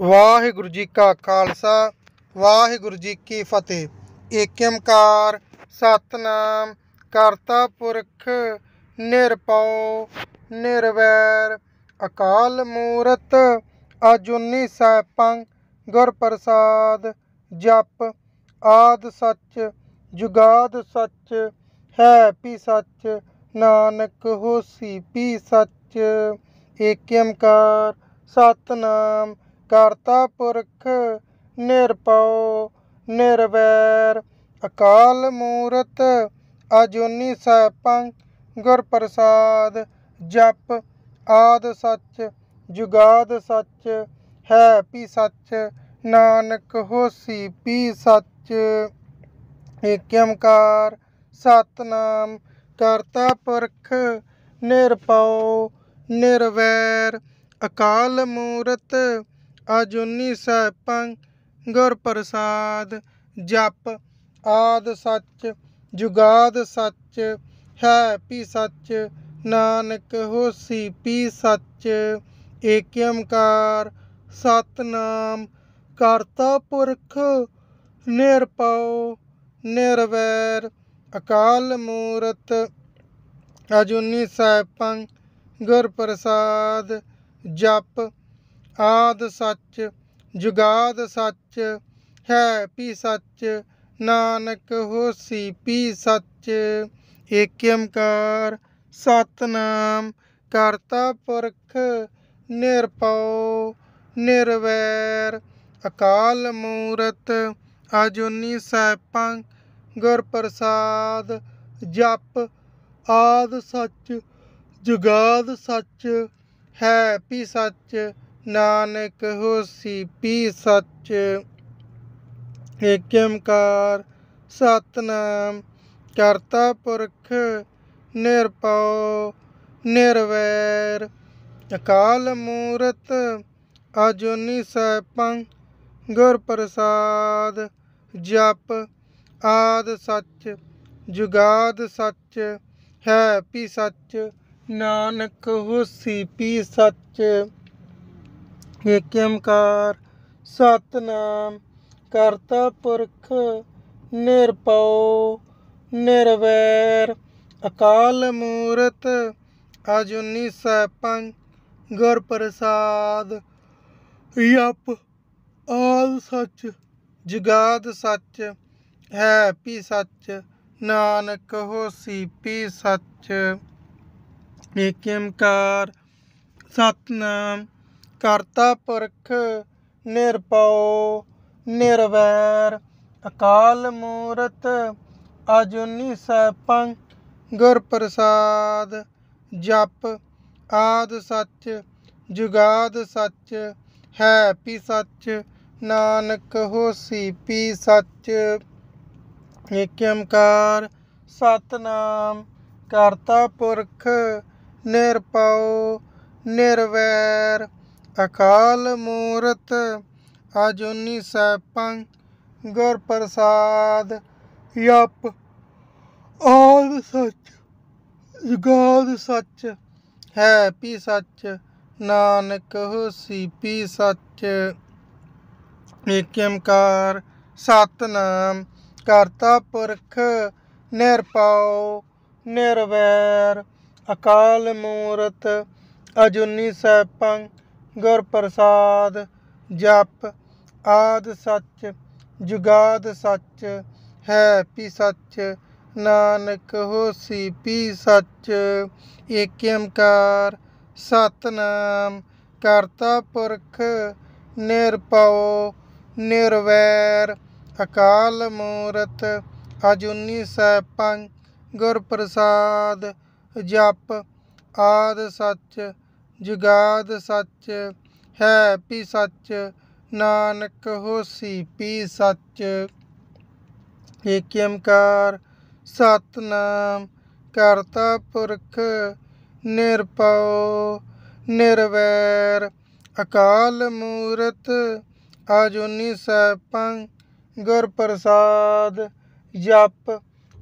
ਵਾਹਿਗੁਰੂ ਜੀ ਕਾ ਖਾਲਸਾ ਵਾਹਿਗੁਰੂ ਜੀ ਕੀ ਫਤਿਹ ਏਕਮਕਾਰ ਸਤਨਾਮ ਕਰਤਾ ਪੁਰਖ ਨਿਰਪਉ ਨਿਰਵੈਰ ਅਕਾਲ ਮੂਰਤ ਅਜੁਨੀ ਸੈਭੰ ਗੁਰ ਪ੍ਰਸਾਦ ਜਪ ਆਦ ਸੱਚ ਜੁਗਾਦ ਸੱਚ ਹੈ ਪੀ ਸੱਚ ਨਾਨਕ ਹੋਸੀ ਪੀ ਸੱਚ ਏਕਮਕਾਰ ਸਤਨਾਮ ਕਰਤਾ ਪੁਰਖ ਨਿਰਪਉ ਨਿਰਵੈਰ ਅਕਾਲ ਮੂਰਤ ਅਜੂਨੀ ਸੈਪੰ ਗੁਰ ਪ੍ਰਸਾਦ ਜਪ ਆਦ ਸੱਚ ਜੁਗਾਦ ਸੱਚ ਹੈ ਪੀ ਸੱਚ ਨਾਨਕ ਹੋਸੀ ਪੀ ਸੱਚ ਏਕ ਓੰਕਾਰ ਸਤਨਾਮ ਕਰਤਾ ਪੁਰਖ ਨਿਰਪਉ ਨਿਰਵੈਰ ਅਕਾਲ ਮੂਰਤ ਅਜੁਨੀ ਸੈਭੰ ਗੁਰ ਪ੍ਰਸਾਦ ਜਪ ਆਦ ਸੱਚ ਜੁਗਾਦ ਸੱਚ ਹੈ ਪੀ ਸੱਚ ਨਾਨਕ ਹੋਸੀ ਪੀ ਸੱਚ ਏਕ ਓੰਕਾਰ ਸਤਨਾਮ ਕਰਤਾ ਪੁਰਖ ਨਿਰਪਉ ਨਿਰਵੈਰ ਅਕਾਲ ਮੂਰਤ ਅਜੂਨੀ ਸੈਭੰ ਗੁਰ ਪ੍ਰਸਾਦ ਜਪ ਆਦ ਸੱਚ ਜੁਗਾਦ ਸੱਚ ਹੈ ਪੀ ਸੱਚ ਨਾਨਕ ਹੋਸੀ ਪੀ ਸੱਚ ਏਕਮਕਾਰ ਸਤਨਾਮ ਕਰਤਾ ਪੁਰਖ ਨਿਰਪਉ ਨਿਰਵੈਰ ਅਕਾਲ ਮੂਰਤ ਅਜੂਨੀ ਸੈਭੰ ਗੁਰ ਪ੍ਰਸਾਦ ਜਪ ਆਦ ਸੱਚ ਜੁਗਾਦ ਸੱਚ ਹੈ ਪੀ ਸੱਚ ਨਾਨਕ ਹੋਸੀ ਪੀ ਸੱਚ ਏਕਮਕਾਰ ਸਤਨਾਮ ਕਰਤਾ ਪੁਰਖ ਨਿਰਪਉ ਨਿਰਵੈਰ ਅਕਾਲ ਮੂਰਤ ਅਜੂਨੀ ਸੈਭੰ ਗੁਰ ਪ੍ਰਸਾਦ ਜਪ ਆਦ ਸੱਚ ਜੁਗਾਦ ਸੱਚ ਹੈ ਪੀ ਸੱਚ ਨਾਨਕ ਹੋਸੀ ਪੀ ਸੱਚ ਏਕ ਓੰਕਾਰ ਸਤਨਾਮ ਕਰਤਾ ਪੁਰਖ ਨਿਰਪਉ ਨਿਰਵੈਰ ਅਕਾਲ ਮੂਰਤ ਸੈ 1905 ਗੁਰ ਪ੍ਰਸਾਦ ਯਪ ਆਲ ਸੱਚ ਜਗਾਦ ਸੱਚ ਹੈ ਪੀ ਸੱਚ ਨਾਨਕ ਹੋਸੀ ਪੀ ਸੱਚ ਏਕ ਓੰਕਾਰ ਸਤਨਾਮ ਕਰਤਾ ਪੁਰਖ ਨਿਰਪਉ ਨਿਰਵੈਰ ਅਕਾਲ ਮੂਰਤ ਅਜੂਨੀ ਸੈਭੰ ਗੁਰ ਪ੍ਰਸਾਦ ਜਪ ਆਦ ਸੱਚ ਜੁਗਾਦ ਸੱਚ ਹੈ ਪੀ ਸੱਚ ਨਾਨਕ ਹੋਸੀ ਪੀ ਸੱਚ ਏਕ ਓੰਕਾਰ ਸਤਨਾਮ ਕਰਤਾ ਪੁਰਖ ਨਿਰਪਉ ਨਿਰਵੈਰ ਅਕਾਲ ਮੂਰਤ ਅਜੁਨੀ ਸੈਪੰ ਗੁਰ ਪ੍ਰਸਾਦ ਯਪ ਆਦ ਸੱਚ ਜਗਾਦ ਸੱਚ ਹੈ ਪੀ ਸੱਚ ਨਾਨਕ ਹੋਸੀ ਪੀ ਸੱਚ ਏਕਮਕਾਰ ਸਤਨਾਮ ਕਰਤਾ ਪੁਰਖ ਨਿਰਪਾਉ ਨਿਰਵੈਰ ਅਕਾਲ ਮੂਰਤ ਅਜੁਨੀ ਸੈਪੰ ਗੁਰ ਪ੍ਰਸਾਦ ਜਪ ਆਦ ਸੱਚ ਜੁਗਾਦ ਸੱਚ ਹੈ ਪੀ ਸੱਚ ਨਾਨਕ ਹੋਸੀ ਪੀ ਸੱਚ ਏਕ ਓੰਕਾਰ ਸਤਨਾਮ ਕਰਤਾ ਪੁਰਖ ਨਿਰਪਉ ਨਿਰਵੈਰ ਅਕਾਲ ਮੂਰਤ ਅਜੂਨੀ ਸੈਭੰ ਗੁਰ ਪ੍ਰਸਾਦ ਜਪ ਆਦ ਸੱਚ ਜੁਗਾਦ ਸੱਚ ਹੈ ਪੀ ਸੱਚ ਨਾਨਕ ਹੋਸੀ ਪੀ ਸੱਚ ਏਕ ਓੰਕਾਰ ਸਤਨਾਮ ਕਰਤਾ ਪੁਰਖ ਨਿਰਪਉ ਨਿਰਵੈਰ ਅਕਾਲ ਮੂਰਤ ਸੈ ਸੈਭੰ ਗੁਰ ਪ੍ਰਸਾਦ ਜਪ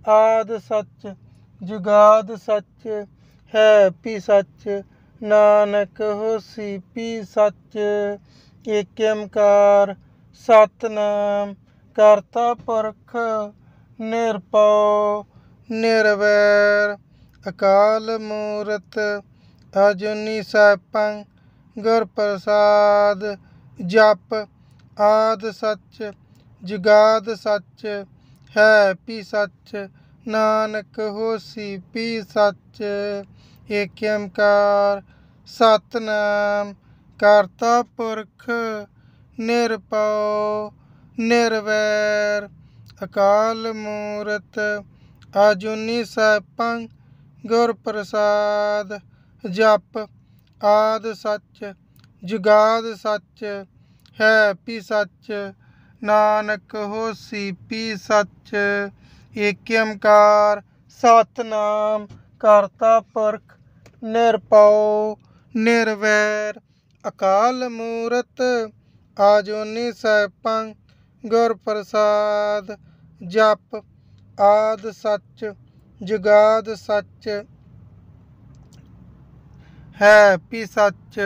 ਆਦ ਸੱਚ ਜੁਗਾਦ ਸੱਚ ਹੈ ਪੀ ਸੱਚ ਨਾਨਕ ਹੋਸੀ ਪੀ ਸੱਚ ਏਕ ਓੰਕਾਰ ਸਤਨਾਮ ਕਰਤਾ ਪੁਰਖ ਨਿਰਪਉ ਨਿਰਵੈਰ ਅਕਾਲ ਮੂਰਤ ਅਜੂਨੀ ਸੈਪੰ ਗੁਰ ਪ੍ਰਸਾਦ ਜਪ ਆਦ ਸੱਚ ਜਗਾਦ ਸੱਚ ਹੈ ਪੀ ਸੱਚ ਨਾਨਕ ਹੋਸੀ ਪੀ ਸੱਚ ਏਕ ਓੰਕਾਰ ਸਤਨਾਮ ਕਰਤਾ ਪੁਰਖ ਨਿਰਪਉ ਨਿਰਵੈਰ ਅਕਾਲ ਮੂਰਤ ਅਜੂਨੀ ਸੈਭੰ ਗੁਰ ਪ੍ਰਸਾਦ ਜਪ ਆਦ ਸੱਚ ਜੁਗਾਦ ਸੱਚ ਹੈ ਪੀ ਸੱਚ ਨਾਨਕ ਹੋਸੀ ਪੀ ਸੱਚ ਏਕ ਓੰਕਾਰ ਸਤਨਾਮ ਕਰਤਾ ਪੁਰਖ ਨਿਰਪਉ ਨਿਰਵੈਰ ਅਕਾਲ ਮੂਰਤ ਆਜੋਨੀ ਸੈਪੰ ਗੁਰ ਪ੍ਰਸਾਦ ਜਪ ਆਦ ਸੱਚ ਜਗਾਦ ਸੱਚ ਹੈ ਪੀ ਸੱਚ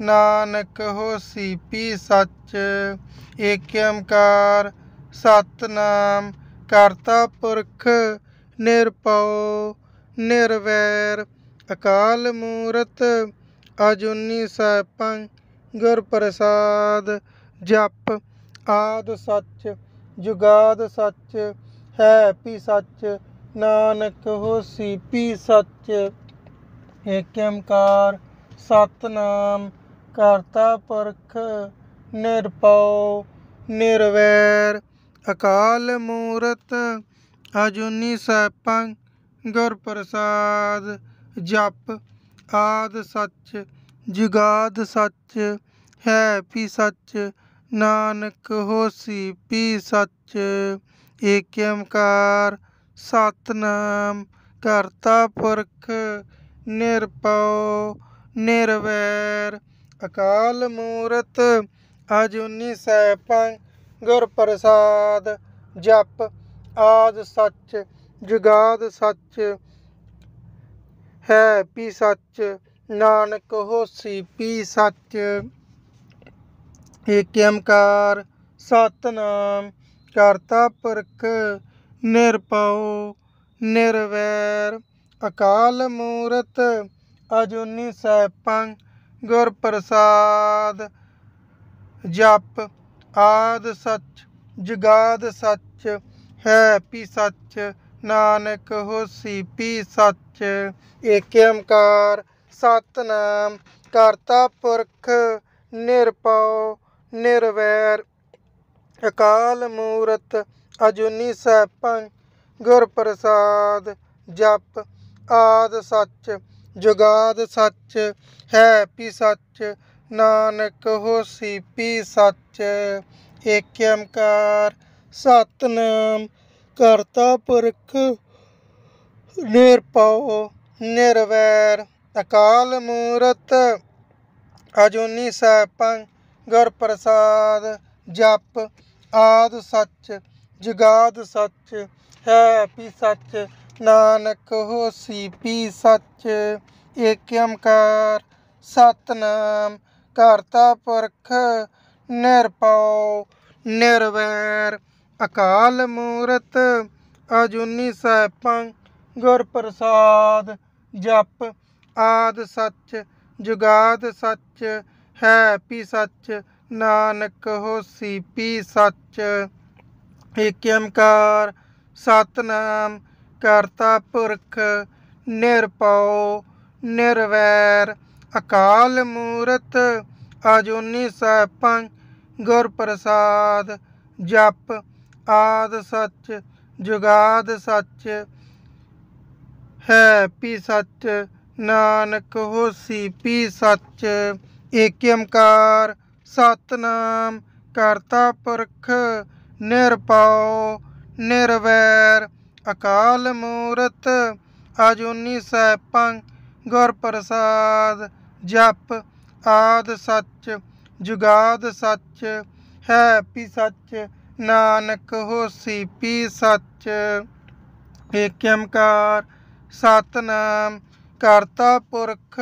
ਨਾਨਕ ਹੋਸੀ ਪੀ ਸੱਚ ਏਕ ਓੰਕਾਰ ਸਤਨਾਮ ਕਰਤਾ ਪੁਰਖ ਨਿਰਪਉ ਨਿਰਵੈਰ ਅਕਾਲ ਮੂਰਤ ਅਜੁਨੀ ਸੈਭੰ ਗੁਰ ਪ੍ਰਸਾਦ ਜਪ ਆਦ ਸੱਚ ਜੁਗਾਦ ਸੱਚ ਹੈ ਪੀ ਸੱਚ ਨਾਨਕ ਹੋਸੀ ਪੀ ਸੱਚ ਏਕ ਓੰਕਾਰ ਸਤਨਾਮ ਕਰਤਾ ਪੁਰਖ ਨਿਰਪਉ ਨਿਰਵੈਰ ਅਕਾਲ ਮੂਰਤ ਅਜੂਨੀ ਸੈਭੰ ਗੁਰ ਪ੍ਰਸਾਦ ਜਪ ਆਦ ਸੱਚ ਜੁਗਾਦ ਸੱਚ ਹੈ ਪੀ ਸੱਚ ਨਾਨਕ ਹੋਸੀ ਪੀ ਸੱਚ ਏਕ ਓੰਕਾਰ ਸਤਨਾਮ ਕਰਤਾ ਪੁਰਖ ਨਿਰਪਉ ਨਿਰਵੈਰ ਅਕਾਲ ਮੂਰਤ ਅਜੂਨੀ ਸੈਭੰ ਗੁਰ ਪ੍ਰਸਾਦ ਜਪ ਆਦ ਸੱਚ ਜੁਗਾਦ ਸੱਚ ਹੈ ਪੀ ਸੱਚ ਨਾਨਕ ਹੋਸੀ ਪੀ ਸੱਚ ਏਕ ਓੰਕਾਰ ਸਤਨਾਮ ਕਰਤਾ ਪੁਰਖ ਨਿਰਪਉ ਨਿਰਵੈਰ ਅਕਾਲ ਮੂਰਤ ਅਜੂਨੀ ਸੈਭੰ ਗੁਰ ਪ੍ਰਸਾਦ ਜਪ ਆਦ ਸੱਚ ਜਗਾਦ ਸੱਚ ਹੈ ਪੀ ਸੱਚ ਨਾਨਕ ਹੋਸੀ ਪੀ ਸੱਚ ਵਿੱਚ ਏਕ ਓੰਕਾਰ ਸਤਨਾਮ ਕਰਤਾ ਪੁਰਖ ਨਿਰਪਉ ਨਿਰਵੈਰ ਅਕਾਲ ਮੂਰਤ ਅਜੂਨੀ ਸੈਭੰ ਗੁਰ ਪ੍ਰਸਾਦ ਜਪ ਆਦ ਸੱਚ ਜੁਗਾਦ ਸੱਚ ਹੈ ਪੀ ਸੱਚ ਨਾਨਕ ਹੋਸੀ ਪੀ ਸੱਚ ਏਕ ਓੰਕਾਰ ਸਤਨਾਮ ਕਰਤਾ ਪੁਰਖ ਨਿਰਪਉ ਨਿਰਵੈਰ ਅਕਾਲ ਮੂਰਤ ਅਜੂਨੀ ਸੈਭੰ ਗੁਰ ਪ੍ਰਸਾਦ ਜਪ ਆਦ ਸੱਚ ਜਗਾਦ ਸੱਚ ਹੈ ਪੀ ਸੱਚ ਨਾਨਕ ਹੋਸੀ ਪੀ ਸੱਚ ਏਕ ਓੰਕਾਰ ਸਤਨਾਮ ਕਰਤਾ ਪੁਰਖ ਨਿਰਪਉ ਨਿਰਵੈਰ ਅਕਾਲ ਮੂਰਤ ਅਜੂਨੀ ਸੈਭੰ ਗੁਰ ਪ੍ਰਸਾਦ ਜਪ ਆਦ ਸੱਚ ਜੁਗਾਦ ਸੱਚ ਹੈ ਪੀ ਸੱਚ ਨਾਨਕ ਹੋਸੀ ਪੀ ਸੱਚ ਏਕ ਓੰਕਾਰ ਸਤਨਾਮ ਕਰਤਾ ਪੁਰਖ ਨਿਰਪਉ ਨਿਰਵੈਰ ਅਕਾਲ ਮੂਰਤ ਅਜੂਨੀ ਸੈਭੰ ਗੁਰ ਪ੍ਰਸਾਦ ਜਪ ਆਦ ਸੱਚ ਜੁਗਾਦ ਸੱਚ ਹੈ ਪੀ ਸੱਚ ਨਾਨਕ ਹੋਸੀ ਪੀ ਸੱਚ ਏਕ ਓੰਕਾਰ ਸਤਨਾਮ ਕਰਤਾ ਪੁਰਖ ਨਿਰਪਉ ਨਿਰਵੈਰ ਅਕਾਲ ਮੂਰਤ ਅਜੂਨੀ ਸੈਭੰ ਗੁਰ ਪ੍ਰਸਾਦ ਜਪ ਆਦ ਸੱਚ ਜੁਗਾਦ ਸੱਚ ਹੈ ਪੀ ਸੱਚ ਨਾਨਕ ਹੋਸੀ ਪੀ ਸੱਚ ਏਕ ਓੰਕਾਰ ਸਤਨਾਮ ਕਰਤਾ ਪੁਰਖ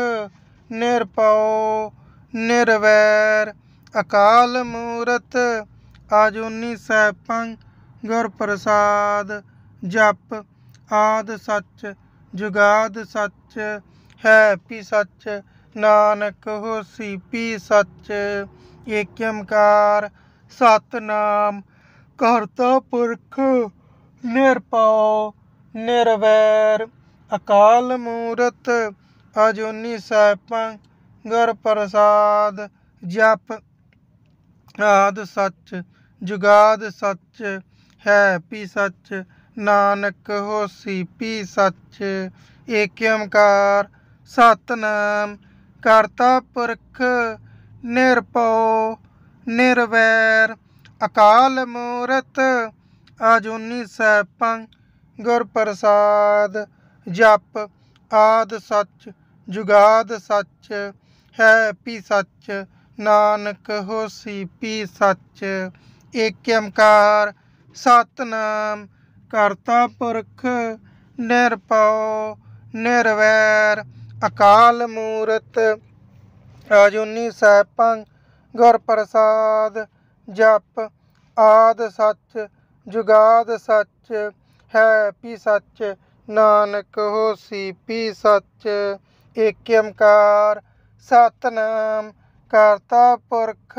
ਨਿਰਪਉ ਨਿਰਵੈਰ ਅਕਾਲ ਮੂਰਤ ਆਜੂਨੀ ਸੈਭੰ ਗੁਰ ਪ੍ਰਸਾਦ ਜਪ ਆਦ ਸੱਚ ਜੁਗਾਦ ਸੱਚ ਹੈ ਪੀ ਸੱਚ ਨਾਨਕ ਹੋਸੀ ਪੀ ਸੱਚ ਕਾਰ ਸਤਨਾਮ ਕਰਤਾ ਪੁਰਖ ਨਿਰਪਉ ਨਿਰਵੈਰ ਅਕਾਲ ਮੂਰਤ ਅਜੂਨੀ ਸੈਪੰ ਗੁਰ ਪ੍ਰਸਾਦ ਜਪ ਆਦ ਸੱਚ ਜੁਗਾਦ ਸੱਚ ਹੈ ਪੀ ਸੱਚ ਨਾਨਕ ਹੋਸੀ ਪੀ ਸੱਚ ਏਕ ਓਮਕਾਰ ਸਤਨਾਮ ਕਰਤਾ ਪੁਰਖ ਨਿਰਭਉ ਨਿਰਵੈਰ ਅਕਾਲ ਮੂਰਤ ਅਜੂਨੀ ਸੈਪੰ ਗੁਰ ਪ੍ਰਸਾਦ ਜਪ ਆਦ ਸੱਚ ਜੁਗਾਦ ਸੱਚ ਹੈ ਪੀ ਸੱਚ ਨਾਨਕ ਹੋਸੀ ਪੀ ਸੱਚ ਏਕ ਓੰਕਾਰ ਸਤਨਾਮ ਕਰਤਾ ਪੁਰਖ ਨਿਰਪਉ ਨਿਰਵੈਰ ਅਕਾਲ ਮੂਰਤ ਅਜੂਨੀ ਸੈਭੰ ਗੁਰ ਪ੍ਰਸਾਦ ਜਪ ਆਦ ਸੱਚ ਜੁਗਾਦ ਸੱਚ ਹੈ ਪੀ ਸੱਚ ਨਾਨਕ ਹੋਸੀ ਪੀ ਸੱਚ ਏਕ ਓੰਕਾਰ ਸਤਨਾਮ ਕਰਤਾ ਪੁਰਖ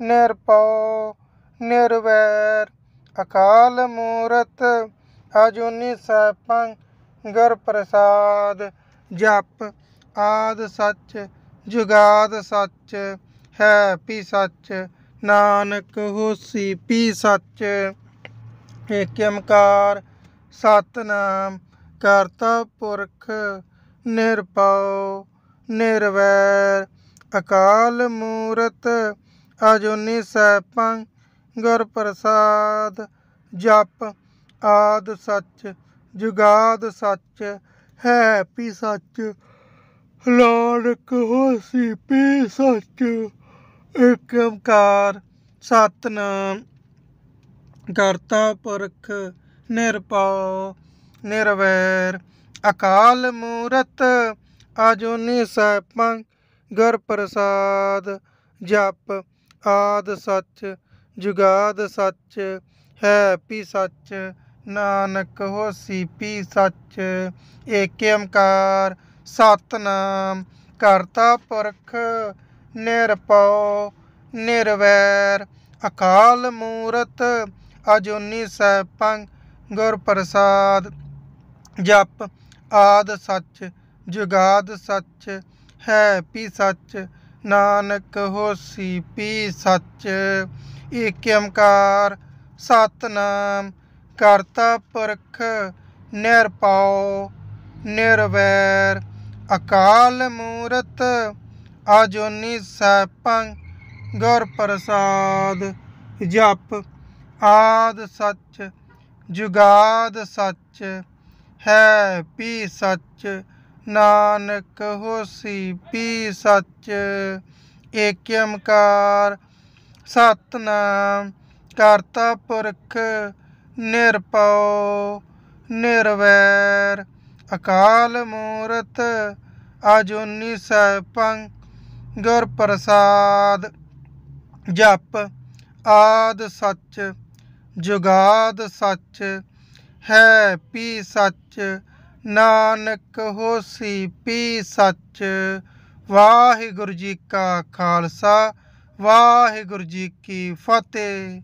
ਨਿਰਪਉ ਨਿਰਵੈਰ ਅਕਾਲ ਮੂਰਤ ਅਜੂਨੀ ਸੈਭੰ ਗੁਰ ਪ੍ਰਸਾਦ ਜਪ ਆਦ ਸੱਚ ਜੁਗਾਦ ਸੱਚ ਹੈ ਪੀ ਸੱਚ ਨਾਨਕ ਹੋਸੀ ਪੀ ਸੱਚ ਏਕ ਓੰਕਾਰ ਸਤਨਾਮ ਕਰਤਾ ਪੁਰਖ ਨਿਰਪਉ ਨਿਰਵੈਰ ਅਕਾਲ ਮੂਰਤ ਅਜੂਨੀ ਸੈਭੰ ਗੁਰ ਪ੍ਰਸਾਦ ਜਪ ਆਦ ਸੱਚ ਜੁਗਾਦ ਸੱਚ ਹੈ ਪੀ ਸੱਚ ਨਾਨਕ ਹੋਸੀ ਪੀ ਸੱਚ ਏਕ ਓੰਕਾਰ ਸਤਨਾਮ ਕਰਤਾ ਪੁਰਖ ਨਿਰਪਉ ਨਿਰਵੈਰ ਅਕਾਲ ਮੂਰਤ ਅਜੁਨੀ ਸੈਪੰ ਗੁਰ ਪ੍ਰਸਾਦ ਜਪ ਆਦ ਸੱਚ ਜੁਗਾਦ ਸੱਚ ਹੈ ਪੀ ਸੱਚ ਨਾਨਕ ਹੋਸੀ ਪੀ ਸੱਚ ਏਕ ਓੰਕਾਰ ਸਤਨਾਮ ਕਰਤਾ ਪੁਰਖ ਨਿਰਪਉ ਨਿਰਵੈਰ ਅਕਾਲ ਮੂਰਤ ਅਜੂਨੀ ਸੈਪੰ ਗੁਰ ਪ੍ਰਸਾਦ ਜਪ ਆਦ ਸੱਚ ਜੁਗਾਦ ਸੱਚ ਹੈ ਪੀ ਸੱਚ ਨਾਨਕ ਹੋਸੀ ਪੀ ਸੱਚ ਏਕ ਓੰਕਾਰ ਸਤਨਾਮ ਕਰਤਾ ਪੁਰਖ ਨਿਰਪਾਉ ਨਿਰਵੈਰ ਅਕਾਲ ਮੂਰਤ ਸੈ ਸੈਭੰ ਗੁਰ ਪ੍ਰਸਾਦ ਜਪ ਆਦ ਸੱਚ ਜੁਗਾਦ ਸੱਚ ਹੈ ਪੀ ਸੱਚ ਨਾਨਕ ਹੋਸੀ ਪੀ ਸੱਚ ਏਕ ਓਮਕਾਰ ਸਤਨਾਮ ਕਰਤਾ ਪੁਰਖ ਨਿਰਪਉ ਨਿਰਵੈਰ ਅਕਾਲ ਮੂਰਤ ਅਜੂਨੀ ਸੈਭੰ ਗੁਰ ਪ੍ਰਸਾਦ ਜਪ ਆਦ ਸੱਚ ਜੁਗਾਦ ਸੱਚ ਹੈ ਪੀ ਸੱਚ ਨਾਨਕ ਹੋਸੀ ਪੀ ਸੱਚ ਵਾਹਿਗੁਰੂ ਜੀ ਕਾ ਖਾਲਸਾ ਵਾਹਿਗੁਰੂ ਜੀ ਕੀ ਫਤਿਹ